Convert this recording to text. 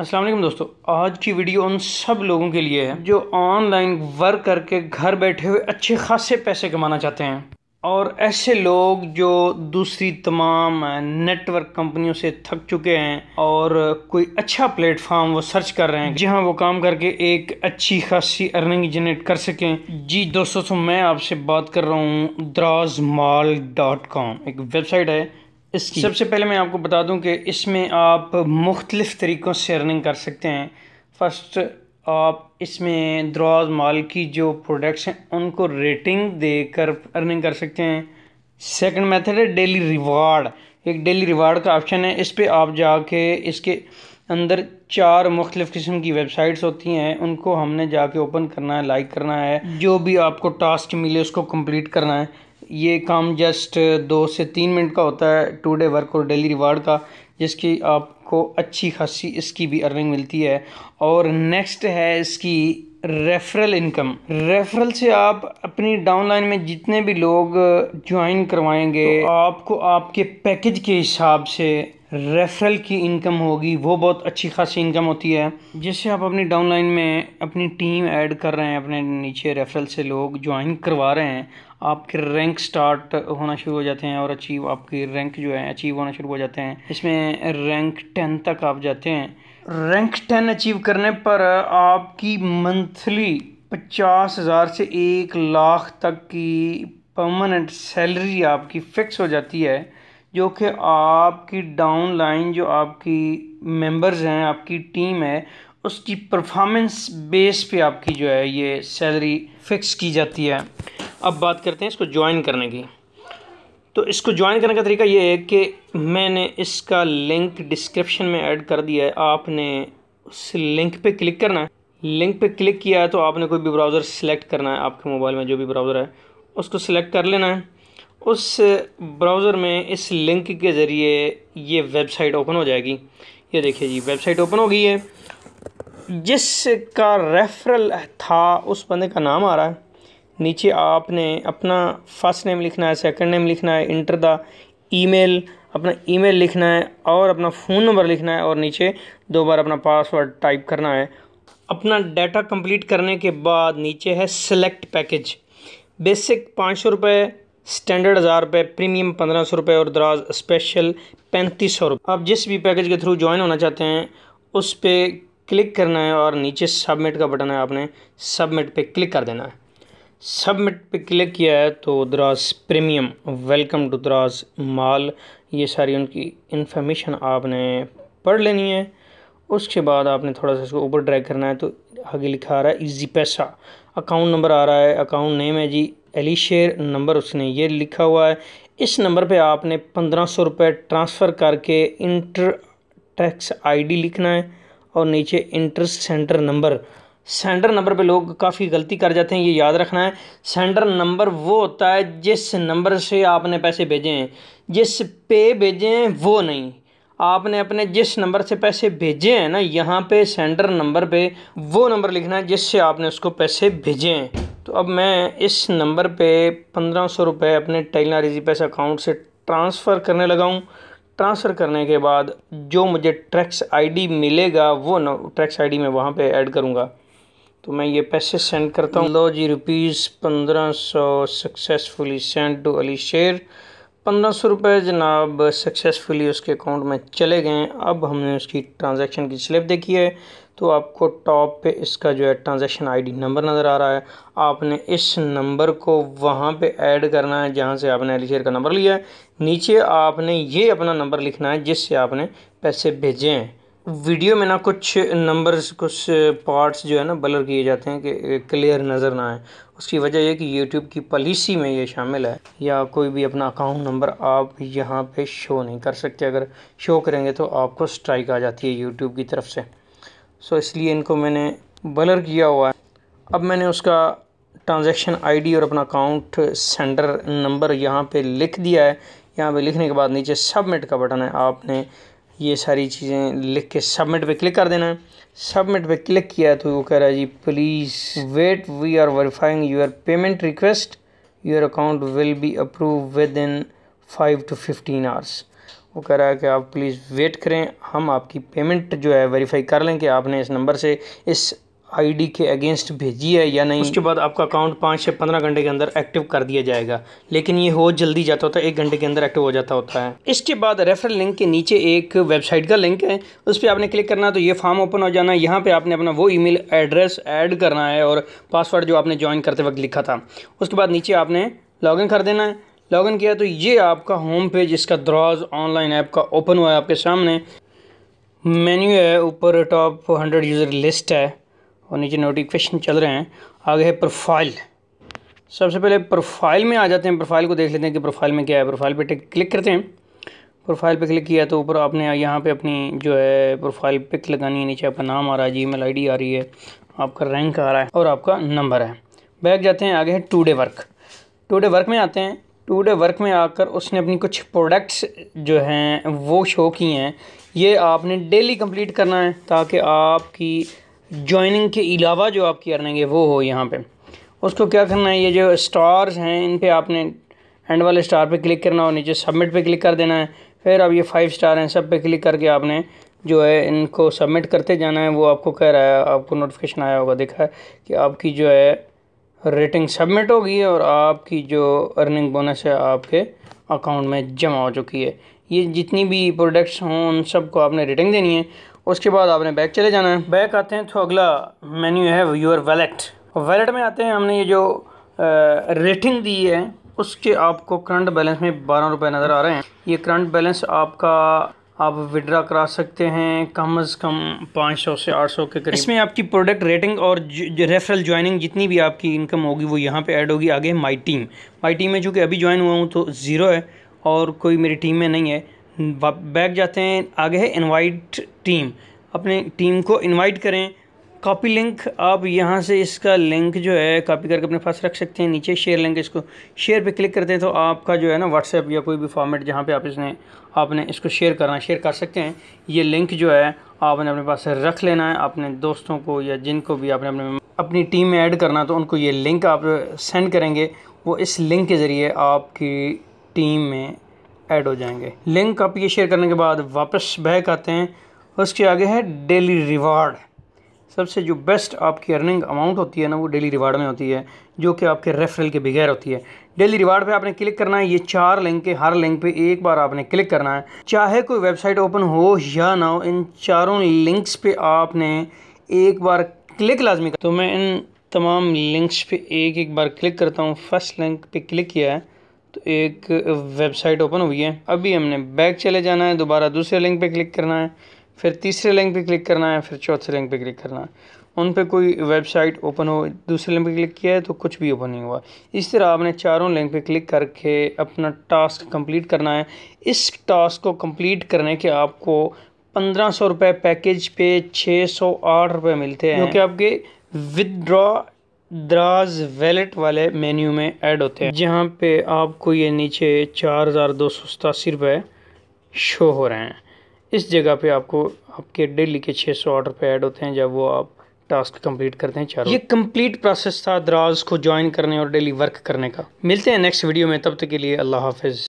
वालेकुम दोस्तों आज की वीडियो उन सब लोगों के लिए है जो ऑनलाइन वर्क करके घर बैठे हुए अच्छे खासे पैसे कमाना चाहते हैं और ऐसे लोग जो दूसरी तमाम नेटवर्क कंपनियों से थक चुके हैं और कोई अच्छा प्लेटफॉर्म वो सर्च कर रहे हैं जहां वो काम करके एक अच्छी खासी अर्निंग जनरेट कर सकें जी दोस्तों तो मैं आपसे बात कर रहा हूँ मॉल डॉट कॉम एक वेबसाइट है इसकी सबसे पहले मैं आपको बता दूं कि इसमें आप मुख्तलिफ़ तरीक़ों से अर्निंग कर सकते हैं फ़र्स्ट आप इसमें दराज माल की जो प्रोडक्ट्स हैं उनको रेटिंग देकर अर्निंग कर सकते हैं सेकंड मेथड है डेली रिवार्ड एक डेली रिवार्ड का ऑप्शन है इस पर आप जाके इसके अंदर चार मुख्तलिफ़ किस्म की वेबसाइट्स होती हैं उनको हमने जाके ओपन करना है लाइक करना है जो भी आपको टास्क मिले उसको कंप्लीट करना है ये काम जस्ट दो से तीन मिनट का होता है टू डे वर्क और डेली रिवार्ड का जिसकी आपको अच्छी खासी इसकी भी अर्निंग मिलती है और नेक्स्ट है इसकी रेफरल इनकम रेफरल से आप अपनी डाउनलाइन में जितने भी लोग ज्वाइन करवाएंगे तो आपको आपके पैकेज के हिसाब से रेफरल की इनकम होगी वो बहुत अच्छी खासी इनकम होती है जैसे आप अपनी डाउनलाइन में अपनी टीम ऐड कर रहे हैं अपने नीचे रेफरल से लोग ज्वाइन करवा रहे हैं आपके रैंक स्टार्ट होना शुरू हो जाते हैं और अचीव आपकी रैंक जो है अचीव होना शुरू हो जाते हैं इसमें रैंक टेन तक आप जाते हैं रैंक टेन अचीव करने पर आपकी मंथली पचास हज़ार से एक लाख तक की परमानेंट सैलरी आपकी फ़िक्स हो जाती है जो कि आपकी डाउन लाइन जो आपकी मेंबर्स हैं आपकी टीम है उसकी परफॉर्मेंस बेस पे आपकी जो है ये सैलरी फिक्स की जाती है अब बात करते हैं इसको ज्वाइन करने की तो इसको ज्वाइन करने का तरीका ये है कि मैंने इसका लिंक डिस्क्रिप्शन में ऐड कर दिया है आपने उस लिंक पे क्लिक करना है लिंक पे क्लिक किया है तो आपने कोई भी ब्राउज़र सिलेक्ट करना है आपके मोबाइल में जो भी ब्राउज़र है उसको सिलेक्ट कर लेना है उस ब्राउज़र में इस लिंक के ज़रिए ये वेबसाइट ओपन हो जाएगी ये देखिए जी वेबसाइट ओपन हो गई है जिसका रेफरल था उस बंदे का नाम आ रहा है नीचे आपने अपना फर्स्ट नेम लिखना है सेकंड नेम लिखना है इंटर द ईमेल अपना ईमेल लिखना है और अपना फ़ोन नंबर लिखना है और नीचे दो बार अपना पासवर्ड टाइप करना है अपना डाटा कंप्लीट करने के बाद नीचे है सेलेक्ट पैकेज बेसिक पाँच सौ रुपये स्टैंडर्ड हज़ार रुपये प्रीमियम पंद्रह सौ रुपये और दराज स्पेशल पैंतीस सौ रुपये आप जिस भी पैकेज के थ्रू ज्वाइन होना चाहते हैं उस पर क्लिक करना है और नीचे सबमिट का बटन है आपने सबमिट पे क्लिक कर देना है सबमिट पे क्लिक किया है तो दराज प्रीमियम वेलकम टू दराज माल ये सारी उनकी इन्फॉर्मेशन आपने पढ़ लेनी है उसके बाद आपने थोड़ा सा इसको ऊपर ड्रैग करना है तो आगे लिखा आ रहा है इजी पैसा अकाउंट नंबर आ रहा है अकाउंट नेम है जी एलिशेर नंबर उसने ये लिखा हुआ है इस नंबर पे आपने पंद्रह सौ रुपये ट्रांसफ़र करके इंटर टैक्स आईडी लिखना है और नीचे enter centre number sender number पे लोग काफ़ी गलती कर जाते हैं ये याद रखना है सेंडर नंबर वो होता है जिस नंबर से आपने पैसे भेजे हैं जिस पे भेजे हैं वो नहीं आपने अपने जिस नंबर से पैसे भेजे हैं ना यहाँ पे सेंडर नंबर पे वो नंबर लिखना है जिससे आपने उसको पैसे भेजे हैं तो अब मैं इस नंबर पे पंद्रह सौ रुपये अपने टेलना रिजी पैसा अकाउंट से ट्रांसफ़र करने लगा हूँ ट्रांसफ़र करने के बाद जो मुझे ट्रैक्स आईडी मिलेगा वो न ट्रैक्स आईडी मैं वहाँ पे ऐड करूँगा तो मैं ये पैसे सेंड करता हूँ लो जी रुपीज़ पंद्रह सौ सक्सेसफुली सेंड टू अली शेर पंद्रह सौ रुपये जनाब सक्सेसफुली उसके अकाउंट में चले गए अब हमने उसकी ट्रांजैक्शन की स्लिप देखी है तो आपको टॉप पे इसका जो है ट्रांजेक्शन आईडी नंबर नज़र आ रहा है आपने इस नंबर को वहाँ पे ऐड करना है जहाँ से आपने एल का नंबर लिया है नीचे आपने ये अपना नंबर लिखना है जिससे आपने पैसे भेजे हैं वीडियो में ना कुछ नंबर्स कुछ पार्ट्स जो है ना ब्लर किए जाते हैं कि क्लियर नज़र ना आए उसकी वजह यह कि यूट्यूब की पॉलिसी में ये शामिल है या कोई भी अपना अकाउंट नंबर आप यहाँ पे शो नहीं कर सकते अगर शो करेंगे तो आपको स्ट्राइक आ जाती है यूट्यूब की तरफ से सो इसलिए इनको मैंने बलर किया हुआ है अब मैंने उसका ट्रांजैक्शन आईडी और अपना अकाउंट सेंडर नंबर यहाँ पे लिख दिया है यहाँ पे लिखने के बाद नीचे सबमिट का बटन है आपने ये सारी चीज़ें लिख के सबमिट पे क्लिक कर देना है सबमिट पे क्लिक किया है तो वो कह रहा है जी please wait we are verifying your payment request your account will be approve within five to fifteen hours वो कह रहा है कि आप प्लीज़ वेट करें हम आपकी पेमेंट जो है वेरीफाई कर लें कि आपने इस नंबर से इस आईडी के अगेंस्ट भेजी है या नहीं उसके बाद आपका अकाउंट पाँच से पंद्रह घंटे के अंदर एक्टिव कर दिया जाएगा लेकिन ये हो जल्दी जाता होता है एक घंटे के अंदर एक्टिव हो जाता होता है इसके बाद रेफरल लिंक के नीचे एक वेबसाइट का लिंक है उस पर आपने क्लिक करना तो ये फॉर्म ओपन हो जाना है यहाँ पर आपने अपना वो ई एड्रेस एड करना है और पासवर्ड जो आपने ज्वाइन करते वक्त लिखा था उसके बाद नीचे आपने लॉगिन कर देना है लॉगिन किया तो ये आपका होम पेज इसका द्राज ऑनलाइन ऐप का ओपन हुआ है आपके सामने मेन्यू है ऊपर टॉप हंड्रेड यूज़र लिस्ट है और नीचे नोटिफिकेशन चल रहे हैं आगे है प्रोफाइल सबसे पहले प्रोफाइल में आ जाते हैं प्रोफाइल को देख लेते हैं कि प्रोफाइल में क्या है प्रोफाइल पे क्लिक करते हैं प्रोफाइल पे क्लिक किया तो ऊपर आपने यहाँ पे अपनी जो है प्रोफाइल पिक लगानी है नीचे आपका नाम आ रहा है जी मेल आई आ रही है आपका रैंक आ रहा है और आपका नंबर है बैक जाते हैं आगे है today work today work में आते हैं टू डे वर्क में आकर उसने अपनी कुछ प्रोडक्ट्स जो हैं वो शो किए हैं ये आपने डेली कंप्लीट करना है ताकि आपकी जॉइनिंग के अलावा जो आपकी अर्निंग है वो हो यहाँ पे उसको क्या करना है ये जो स्टार्स हैं इन पे आपने एंड वाले स्टार पे क्लिक करना और नीचे सबमिट पे क्लिक कर देना है फिर अब ये फाइव स्टार हैं सब पे क्लिक करके आपने जो है इनको सबमिट करते जाना है वो आपको कह रहा है आपको नोटिफिकेशन आया होगा देखा है कि आपकी जो है रेटिंग सबमिट होगी और आपकी जो अर्निंग बोनस है आपके अकाउंट में जमा हो चुकी है ये जितनी भी प्रोडक्ट्स हों उन सबको आपने रेटिंग देनी है उसके बाद आपने बैक चले जाना है बैक आते हैं तो अगला मेन्यू है योर वैलेट वैलेट में आते हैं हमने ये जो रेटिंग दी है उसके आपको करंट बैलेंस में बारह रुपये नज़र आ रहे हैं ये करंट बैलेंस आपका आप विड्रा करा सकते हैं कम अज़ कम पाँच सौ से आठ सौ के करीब इसमें आपकी प्रोडक्ट रेटिंग और रेफरल ज्वाइनिंग जितनी भी आपकी इनकम होगी वो यहाँ पे ऐड होगी आगे माई टीम माई टीम में चूँकि अभी ज्वाइन हुआ हूँ तो ज़ीरो है और कोई मेरी टीम में नहीं है बैक जाते हैं आगे है इन्वाइट टीम अपने टीम को इन्वाइट करें कॉपी लिंक आप यहाँ से इसका लिंक जो है कॉपी करके अपने पास रख सकते हैं नीचे शेयर लिंक इसको शेयर पे क्लिक करते हैं तो आपका जो है ना व्हाट्सएप या कोई भी फॉर्मेट जहाँ पे आप इसने आपने इसको शेयर करना शेयर कर सकते हैं ये लिंक जो है आपने अपने पास रख लेना है अपने दोस्तों को या जिनको भी आपने अपने अपनी टीम में ऐड करना तो उनको ये लिंक आप सेंड करेंगे वो इस लिंक के ज़रिए आपकी टीम में ऐड हो जाएंगे लिंक आप ये शेयर करने के बाद वापस बैक आते हैं उसके आगे है डेली रिवार्ड सबसे जो बेस्ट आपकी अर्निंग अमाउंट होती है ना वो डेली रिवार्ड में होती है जो कि आपके रेफरल के बगैर होती है डेली रिवार्ड पे आपने क्लिक करना है ये चार लिंक के हर लिंक पे एक बार आपने क्लिक करना है चाहे कोई वेबसाइट ओपन हो या ना हो इन चारों लिंक्स पे आपने एक बार क्लिक लाजमी कर तो मैं इन तमाम लिंक्स पे एक एक बार क्लिक करता हूँ फर्स्ट लिंक पे क्लिक किया है तो एक वेबसाइट ओपन हुई है अभी हमने बैक चले जाना है दोबारा दूसरे लिंक पर क्लिक करना है फिर तीसरे लिंक पे क्लिक करना है फिर चौथे लिंक पे क्लिक करना है उन पे कोई वेबसाइट ओपन हो दूसरे लिंक पे क्लिक किया है तो कुछ भी ओपन नहीं हुआ इस तरह आपने चारों लिंक पे क्लिक करके अपना टास्क कंप्लीट करना है इस टास्क को कंप्लीट करने के आपको पंद्रह सौ रुपये पैकेज पे छः सौ आठ रुपये मिलते हैं जो कि आपके विदड्रॉ द्राज वैलेट वाले मेन्यू में ऐड होते हैं जहाँ पर आपको ये नीचे चार हज़ार दो सौ सतासी रुपये शो हो रहे हैं इस जगह पे आपको आपके डेली के 600 सौ ऑर्डर पे ऐड होते हैं जब वो आप टास्क कंप्लीट करते हैं चारों ये कंप्लीट प्रोसेस था द्राज को ज्वाइन करने और डेली वर्क करने का मिलते हैं नेक्स्ट वीडियो में तब तक के लिए अल्लाह हाफिज़